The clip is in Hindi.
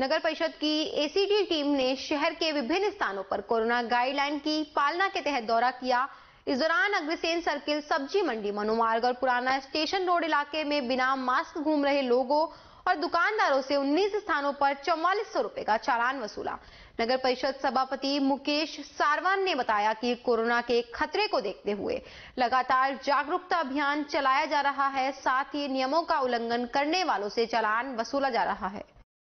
नगर परिषद की एसीडी टीम ने शहर के विभिन्न स्थानों पर कोरोना गाइडलाइन की पालना के तहत दौरा किया इस दौरान अग्रसेन सर्किल सब्जी मंडी मनुमार्ग और पुराना स्टेशन रोड इलाके में बिना मास्क घूम रहे लोगों और दुकानदारों से 19 स्थानों पर चौवालीस सौ रुपए का चालान वसूला नगर परिषद सभापति मुकेश सारवान ने बताया कि कोरोना के खतरे को देखते हुए लगातार जागरूकता अभियान चलाया जा रहा है साथ ही नियमों का उल्लंघन करने वालों से चालान वसूला जा रहा है